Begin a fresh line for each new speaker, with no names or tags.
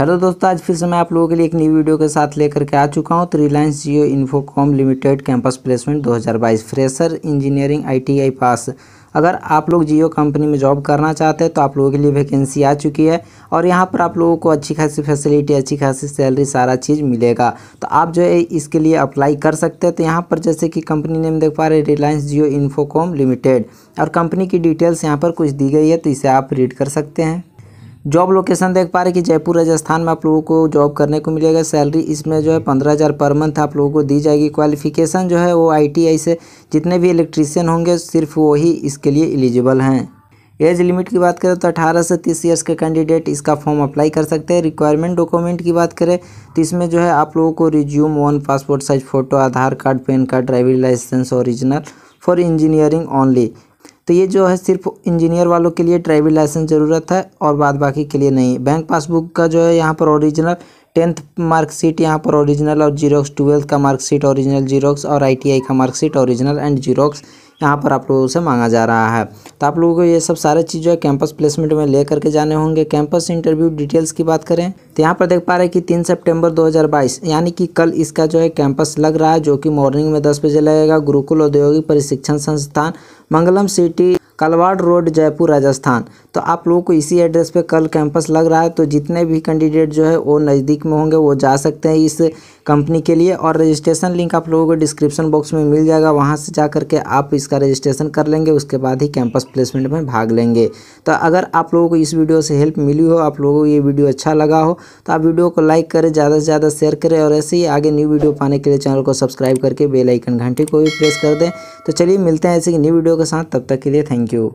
hello दोस्तों आज फिर से मैं आप लोगों के लिए एक नई वीडियो के साथ लेकर के आ चुका हूँ तो Reliance Jio Infocomm limited campus placement 2022 fresher engineering ITI पास अगर आप लोग जियो कंपनी में जॉब करना चाहते हैं तो आप लोगों के लिए वैकेंसी आ चुकी है और यहाँ पर आप लोगों को अच्छी खासी फैसिलिटी अच्छी खासी सैलरी सारा चीज़ मिलेगा तो आप जो है इसके लिए अप्लाई कर सकते हैं तो यहाँ पर जैसे कि कंपनी नेम देख पा रहे रिलायंस जियो इन्फोकॉम लिमिटेड और कंपनी की डिटेल्स यहाँ पर कुछ दी गई है तो इसे आप रीड कर सकते हैं जॉब लोकेशन देख पा रहे कि जयपुर राजस्थान में आप लोगों को जॉब करने को मिलेगा सैलरी इसमें जो है पंद्रह हज़ार पर मंथ आप लोगों को दी जाएगी क्वालिफिकेशन जो है वो आईटीआई से जितने भी इलेक्ट्रीशियन होंगे सिर्फ वही इसके लिए एलिजिबल हैं एज लिमिट की बात करें तो 18 से 30 ईयर्स के कैंडिडेट इसका फॉर्म अप्लाई कर सकते हैं रिक्वायरमेंट डॉक्यूमेंट की बात करें तो इसमें जो है आप लोगों को resume one passport size photo Aadhaar card PAN card driving license original for engineering only तो ये जो है सिर्फ इंजीनियर वालों के लिए ड्राइविंग लाइसेंस ज़रूरत है और बाद बाकी के लिए नहीं बैंक पासबुक का जो है यहाँ पर ओरिजिनल टेंथ मार्कशीट यहाँ पर ओरिजिनल और जीरोक्स ट्वेल्थ का मार्कशीट ओरिजिनल जीरोक्स और आईटीआई का मार्कशीट ओरिजिनल एंड जीरोक्स यहाँ पर आप लोगों से मांगा जा रहा है तो आप लोगों को ये सब सारे चीज़ जो है कैंपस प्लेसमेंट में ले करके जाने होंगे कैंपस इंटरव्यू डिटेल्स की बात करें तो यहाँ पर देख पा रहे हैं कि तीन सितंबर 2022 यानी कि कल इसका जो है कैंपस लग रहा है जो कि मॉर्निंग में दस बजे लगेगा गुरुकुल औद्योगिक प्रशिक्षण संस्थान मंगलम सिटी कलवाड़ रोड जयपुर राजस्थान तो आप लोगों को इसी एड्रेस पे कल कैंपस लग रहा है तो जितने भी कैंडिडेट जो है वो नज़दीक में होंगे वो जा सकते हैं इस कंपनी के लिए और रजिस्ट्रेशन लिंक आप लोगों को डिस्क्रिप्शन बॉक्स में मिल जाएगा वहाँ से जा करके आप इसका रजिस्ट्रेशन कर लेंगे उसके बाद ही कैंपस प्लेसमेंट में भाग लेंगे तो अगर आप लोगों को इस वीडियो से हेल्प मिली हो आप लोगों को ये वीडियो अच्छा लगा हो तो आप वीडियो को लाइक करें ज़्यादा से ज़्यादा शेयर करें और ऐसे ही आगे न्यू वीडियो पाने के लिए चैनल को सब्सक्राइब करके बेलाइकन घंटी को भी प्रेस कर दें तो चलिए मिलते हैं ऐसे ही न्यू वीडियो के साथ तब तक के लिए थैंक यू